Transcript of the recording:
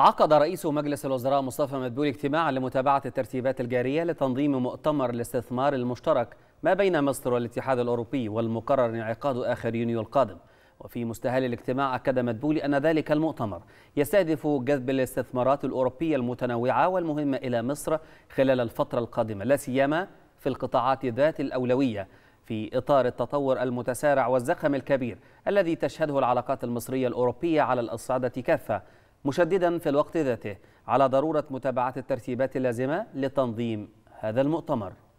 عقد رئيس مجلس الوزراء مصطفى مدبول اجتماعا لمتابعة الترتيبات الجارية لتنظيم مؤتمر الاستثمار المشترك ما بين مصر والاتحاد الأوروبي والمقرر انعقاده آخر يونيو القادم وفي مستهل الاجتماع أكد مدبول أن ذلك المؤتمر يستهدف جذب الاستثمارات الأوروبية المتنوعة والمهمة إلى مصر خلال الفترة القادمة لا سيما في القطاعات ذات الأولوية في إطار التطور المتسارع والزخم الكبير الذي تشهده العلاقات المصرية الأوروبية على الأصعدة كافة مشددا في الوقت ذاته على ضرورة متابعة الترتيبات اللازمة لتنظيم هذا المؤتمر